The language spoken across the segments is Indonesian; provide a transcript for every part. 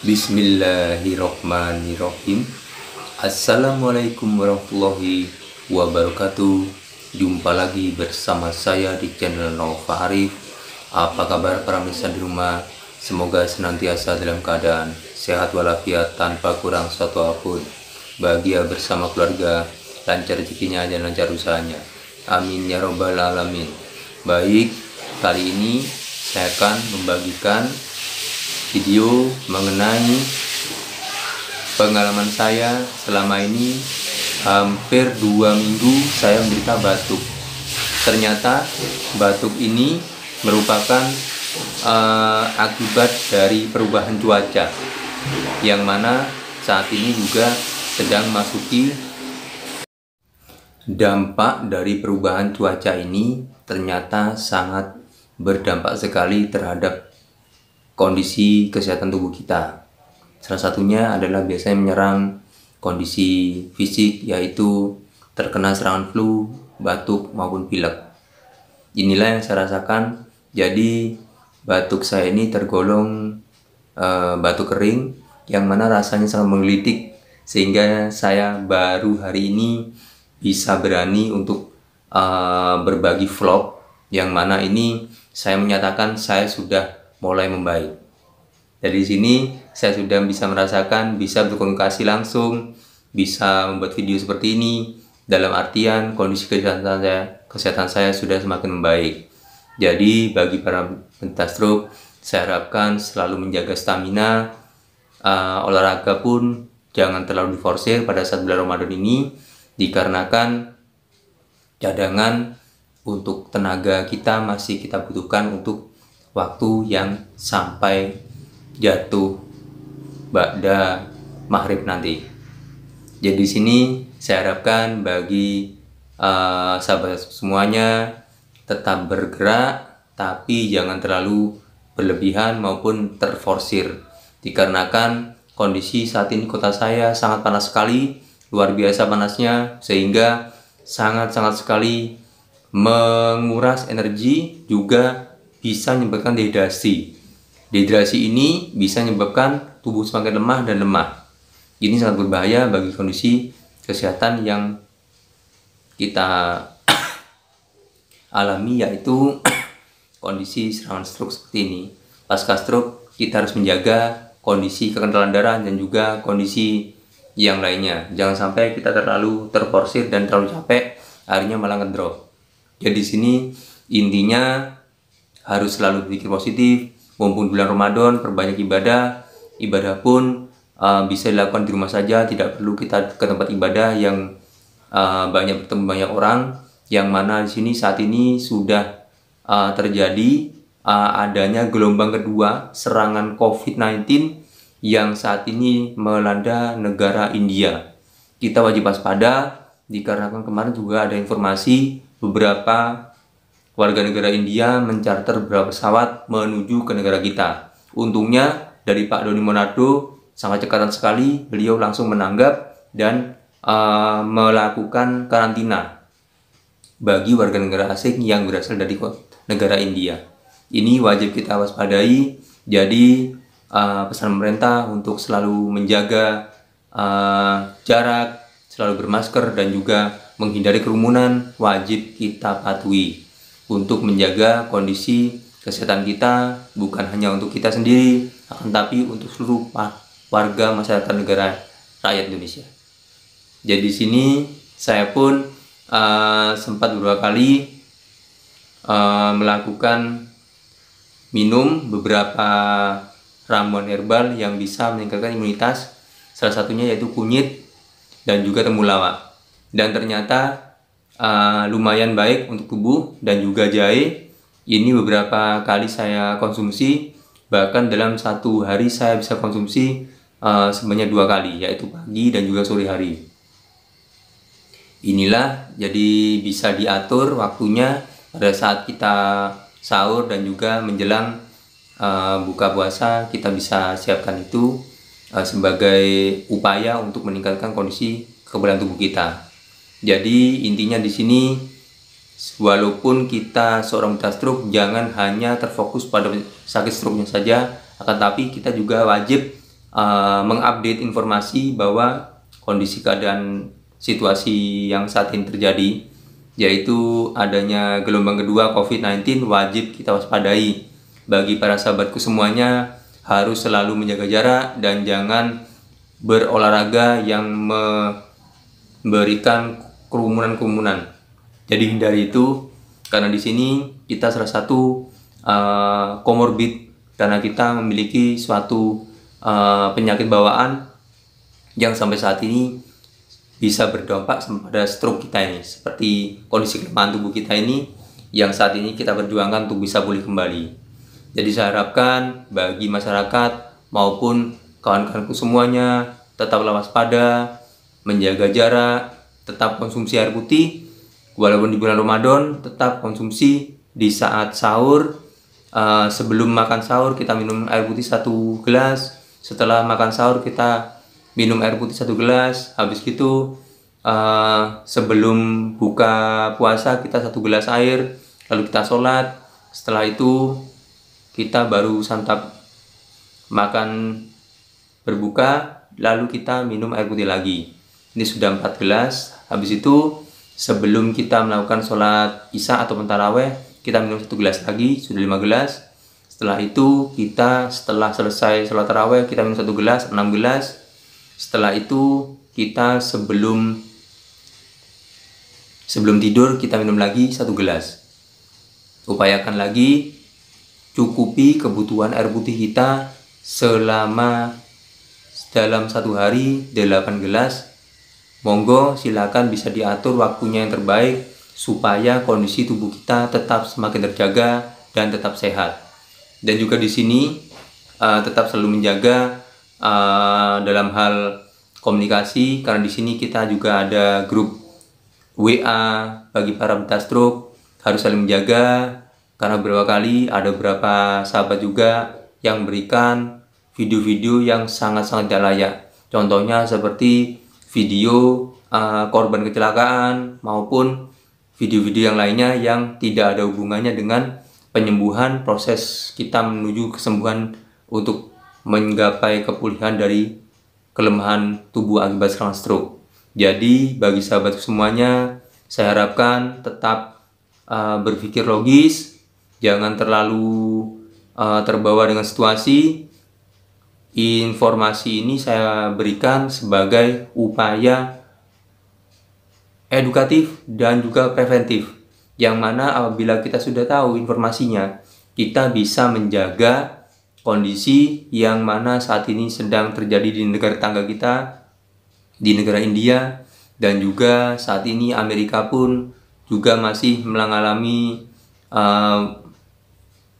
Bismillahirrohmanirrohim Assalamualaikum warahmatullahi wabarakatuh Jumpa lagi bersama saya di channel Nova Arif Apa kabar para pemirsa di rumah? Semoga senantiasa dalam keadaan sehat walafiat tanpa kurang suatu apapun Bahagia bersama keluarga, lancar rezekinya dan lancar usahanya Amin ya robbal alamin Baik, kali ini saya akan membagikan video mengenai pengalaman saya selama ini hampir dua minggu saya menderita batuk ternyata batuk ini merupakan uh, akibat dari perubahan cuaca yang mana saat ini juga sedang masuki dampak dari perubahan cuaca ini ternyata sangat berdampak sekali terhadap kondisi kesehatan tubuh kita. Salah satunya adalah biasanya menyerang kondisi fisik yaitu terkena serangan flu, batuk maupun pilek. Inilah yang saya rasakan. Jadi batuk saya ini tergolong e, batuk kering yang mana rasanya sangat menggelitik sehingga saya baru hari ini bisa berani untuk e, berbagi vlog yang mana ini saya menyatakan saya sudah mulai membaik. Dari sini saya sudah bisa merasakan bisa berkomunikasi langsung, bisa membuat video seperti ini. Dalam artian kondisi kesehatan saya, kesehatan saya sudah semakin membaik. Jadi bagi para penderita stroke, saya harapkan selalu menjaga stamina, uh, olahraga pun jangan terlalu diforsir pada saat bulan Ramadan ini dikarenakan cadangan untuk tenaga kita masih kita butuhkan untuk waktu yang sampai jatuh pada maghrib nanti. Jadi di sini saya harapkan bagi uh, sahabat semuanya tetap bergerak tapi jangan terlalu berlebihan maupun terforsir dikarenakan kondisi saat ini kota saya sangat panas sekali luar biasa panasnya sehingga sangat-sangat sekali menguras energi juga bisa menyebabkan dehidrasi. Dehidrasi ini bisa menyebabkan tubuh semakin lemah dan lemah. Ini sangat berbahaya bagi kondisi kesehatan yang kita alami yaitu kondisi serangan stroke seperti ini. Pasca stroke kita harus menjaga kondisi kekentalan darah dan juga kondisi yang lainnya. Jangan sampai kita terlalu terporsir dan terlalu capek akhirnya malah ngedrop. Jadi di sini intinya harus selalu berpikir positif mumpung bulan Ramadan perbanyak ibadah ibadah pun uh, bisa dilakukan di rumah saja tidak perlu kita ke tempat ibadah yang uh, banyak bertemu banyak orang yang mana di sini saat ini sudah uh, terjadi uh, adanya gelombang kedua serangan COVID-19 yang saat ini melanda negara India. Kita wajib waspada dikarenakan kemarin juga ada informasi beberapa warga negara India mencarter beberapa pesawat menuju ke negara kita. Untungnya dari Pak Doni Monardo sangat cekatan sekali, beliau langsung menanggap dan uh, melakukan karantina bagi warga negara asing yang berasal dari negara India. Ini wajib kita waspadai. Jadi uh, pesan pemerintah untuk selalu menjaga uh, jarak, selalu bermasker dan juga menghindari kerumunan wajib kita patuhi untuk menjaga kondisi kesehatan kita bukan hanya untuk kita sendiri akan tapi untuk seluruh warga masyarakat negara rakyat Indonesia. Jadi di sini saya pun uh, sempat beberapa kali uh, melakukan minum beberapa ramuan herbal yang bisa meningkatkan imunitas salah satunya yaitu kunyit dan juga temulawak dan ternyata uh, lumayan baik untuk tubuh dan juga jahe. Ini beberapa kali saya konsumsi, bahkan dalam satu hari saya bisa konsumsi uh, sebanyak dua kali, yaitu pagi dan juga sore hari. Inilah jadi bisa diatur waktunya pada saat kita sahur dan juga menjelang uh, buka puasa kita bisa siapkan itu uh, sebagai upaya untuk meningkatkan kondisi kekebalan tubuh kita. Jadi intinya di sini walaupun kita seorang kita stroke jangan hanya terfokus pada sakit stroke-nya saja, akan tapi kita juga wajib uh, mengupdate informasi bahwa kondisi keadaan situasi yang saat ini terjadi yaitu adanya gelombang kedua COVID-19 wajib kita waspadai. Bagi para sahabatku semuanya harus selalu menjaga jarak dan jangan berolahraga yang memberikan kerumunan-kerumunan. Jadi hindari itu karena di sini kita salah satu komorbid eh, uh, karena kita memiliki suatu uh, penyakit bawaan yang sampai saat ini bisa berdampak pada stroke kita ini seperti kondisi kelemahan tubuh kita ini yang saat ini kita perjuangkan untuk bisa pulih kembali. Jadi saya harapkan bagi masyarakat maupun kawan-kawanku semuanya tetaplah waspada, menjaga jarak, tetap konsumsi air putih walaupun di bulan Ramadan tetap konsumsi di saat sahur uh, sebelum makan sahur kita minum air putih satu gelas setelah makan sahur kita minum air putih satu gelas habis itu uh, eh, sebelum buka puasa kita satu gelas air lalu kita sholat setelah itu kita baru santap makan berbuka lalu kita minum air putih lagi ini sudah 14 habis itu sebelum kita melakukan sholat isya atau pentaraweh, kita minum satu gelas lagi sudah lima gelas setelah itu kita setelah selesai sholat taraweh kita minum satu gelas 6 gelas setelah itu kita sebelum sebelum tidur kita minum lagi satu gelas upayakan lagi cukupi kebutuhan air putih kita selama dalam satu hari 8 gelas Monggo silakan bisa diatur waktunya yang terbaik supaya kondisi tubuh kita tetap semakin terjaga dan tetap sehat. Dan juga di sini uh, tetap selalu menjaga uh, dalam hal komunikasi karena di sini kita juga ada grup WA bagi para pentas stroke harus saling menjaga karena beberapa kali ada beberapa sahabat juga yang berikan video-video yang sangat-sangat tidak layak. Contohnya seperti video uh, korban kecelakaan maupun video-video yang lainnya yang tidak ada hubungannya dengan penyembuhan proses kita menuju kesembuhan untuk menggapai kepulihan dari kelemahan tubuh akibat serangan stroke. Jadi bagi sahabat semuanya, saya harapkan tetap uh, berpikir logis, jangan terlalu uh, terbawa dengan situasi, Informasi ini saya berikan sebagai upaya edukatif dan juga preventif. Yang mana apabila kita sudah tahu informasinya, kita bisa menjaga kondisi yang mana saat ini sedang terjadi di negara tetangga kita, di negara India, dan juga saat ini Amerika pun juga masih mengalami uh,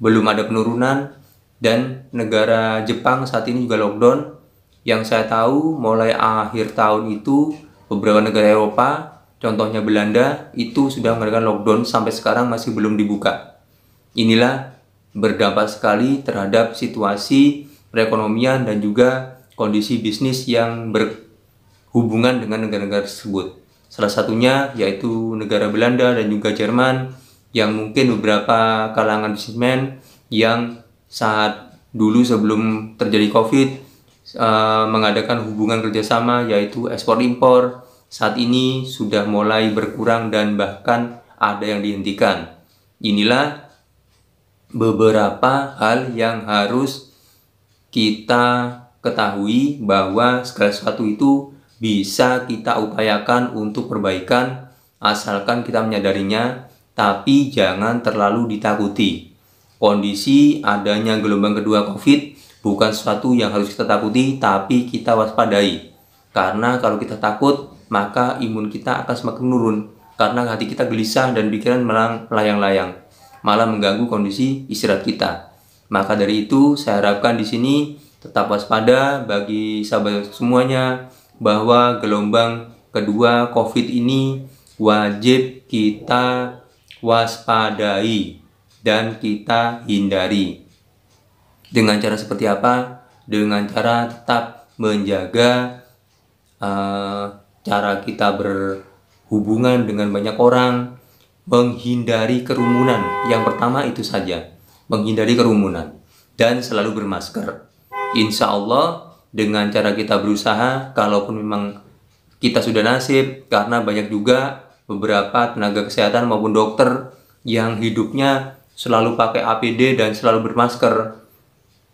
belum ada penurunan dan negara Jepang saat ini juga lockdown. Yang saya tahu mulai akhir tahun itu beberapa negara Eropa, contohnya Belanda, itu sudah mengadakan lockdown sampai sekarang masih belum dibuka. Inilah berdampak sekali terhadap situasi perekonomian dan juga kondisi bisnis yang berhubungan dengan negara-negara tersebut. Salah satunya yaitu negara Belanda dan juga Jerman yang mungkin beberapa kalangan bisnismen yang saat dulu sebelum terjadi COVID uh, mengadakan hubungan kerjasama yaitu ekspor impor saat ini sudah mulai berkurang dan bahkan ada yang dihentikan. Inilah beberapa hal yang harus kita ketahui bahwa segala sesuatu itu bisa kita upayakan untuk perbaikan asalkan kita menyadarinya tapi jangan terlalu ditakuti kondisi adanya gelombang kedua COVID bukan sesuatu yang harus kita takuti, tapi kita waspadai. Karena kalau kita takut, maka imun kita akan semakin menurun. Karena hati kita gelisah dan pikiran melayang-layang, malah mengganggu kondisi istirahat kita. Maka dari itu, saya harapkan di sini tetap waspada bagi sahabat semuanya bahwa gelombang kedua COVID ini wajib kita waspadai dan kita hindari. Dengan cara seperti apa? Dengan cara tetap menjaga uh, cara kita berhubungan dengan banyak orang, menghindari kerumunan. Yang pertama itu saja, menghindari kerumunan dan selalu bermasker. Insya Allah dengan cara kita berusaha, kalaupun memang kita sudah nasib karena banyak juga beberapa tenaga kesehatan maupun dokter yang hidupnya selalu pakai APD dan selalu bermasker.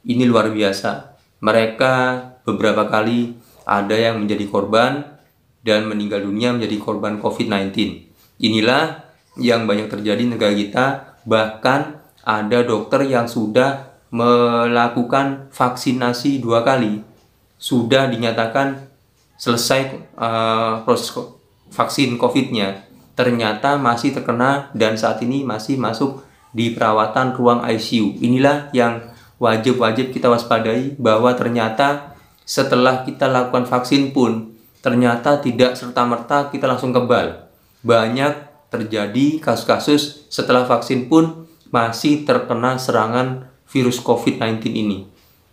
Ini luar biasa. Mereka beberapa kali ada yang menjadi korban dan meninggal dunia menjadi korban COVID-19. Inilah yang banyak terjadi negara kita, bahkan ada dokter yang sudah melakukan vaksinasi dua kali, sudah dinyatakan selesai uh, proses vaksin COVID-nya, ternyata masih terkena dan saat ini masih masuk di perawatan ruang ICU. Inilah yang wajib-wajib kita waspadai bahwa ternyata setelah kita lakukan vaksin pun ternyata tidak serta-merta kita langsung kebal. Banyak terjadi kasus-kasus setelah vaksin pun masih terkena serangan virus COVID-19 ini.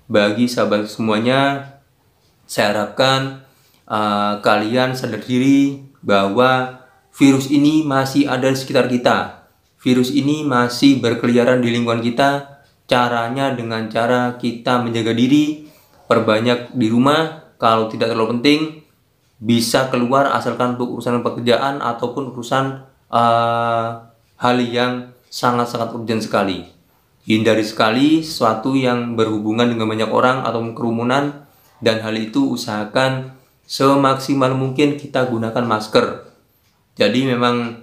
Bagi sahabat semuanya, saya harapkan uh, kalian sadar diri bahwa virus ini masih ada di sekitar kita virus ini masih berkeliaran di lingkungan kita, caranya dengan cara kita menjaga diri, perbanyak di rumah, kalau tidak terlalu penting, bisa keluar asalkan untuk urusan pekerjaan ataupun urusan uh, hal yang sangat-sangat urgent sekali. Hindari sekali sesuatu yang berhubungan dengan banyak orang atau kerumunan dan hal itu usahakan semaksimal mungkin kita gunakan masker. Jadi memang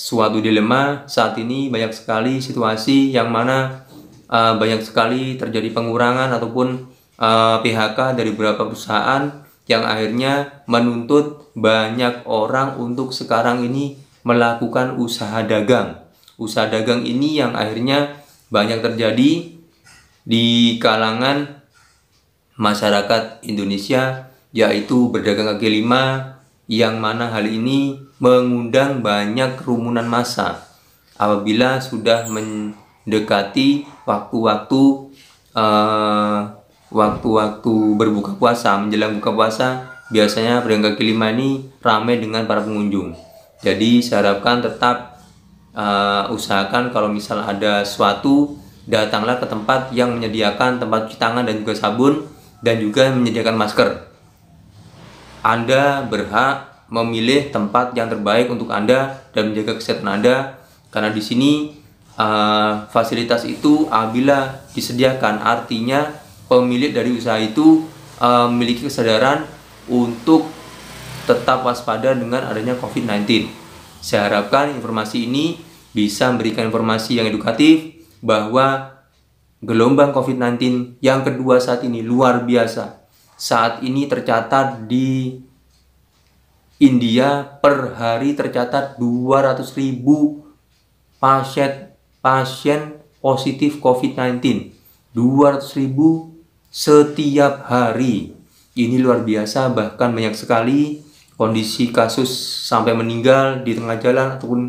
suatu dilema saat ini banyak sekali situasi yang mana uh, banyak sekali terjadi pengurangan ataupun uh, eh, PHK dari beberapa perusahaan yang akhirnya menuntut banyak orang untuk sekarang ini melakukan usaha dagang. Usaha dagang ini yang akhirnya banyak terjadi di kalangan masyarakat Indonesia yaitu berdagang kaki lima yang mana hal ini mengundang banyak kerumunan massa apabila sudah mendekati waktu-waktu eh, waktu-waktu uh, berbuka puasa menjelang buka puasa biasanya pedagang kaki lima ini ramai dengan para pengunjung jadi saya harapkan tetap uh, usahakan kalau misal ada suatu datanglah ke tempat yang menyediakan tempat cuci tangan dan juga sabun dan juga menyediakan masker Anda berhak memilih tempat yang terbaik untuk Anda dan menjaga kesehatan Anda karena di sini uh, fasilitas itu apabila disediakan artinya pemilik dari usaha itu uh, memiliki kesadaran untuk tetap waspada dengan adanya COVID-19. Saya harapkan informasi ini bisa memberikan informasi yang edukatif bahwa gelombang COVID-19 yang kedua saat ini luar biasa. Saat ini tercatat di India per hari tercatat 200 ribu pasien pasien positif COVID-19 200 ribu setiap hari ini luar biasa bahkan banyak sekali kondisi kasus sampai meninggal di tengah jalan ataupun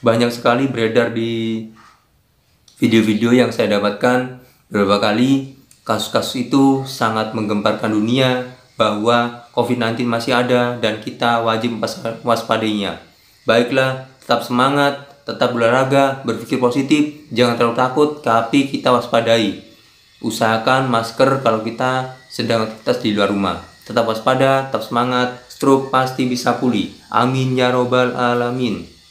banyak sekali beredar di video-video yang saya dapatkan beberapa kali kasus-kasus itu sangat menggemparkan dunia bahwa COVID-19 masih ada dan kita wajib waspadainya. Baiklah, tetap semangat, tetap berolahraga, berpikir positif, jangan terlalu takut, tapi kita waspadai. Usahakan masker kalau kita sedang aktivitas di luar rumah. Tetap waspada, tetap semangat, stroke pasti bisa pulih. Amin ya robbal alamin.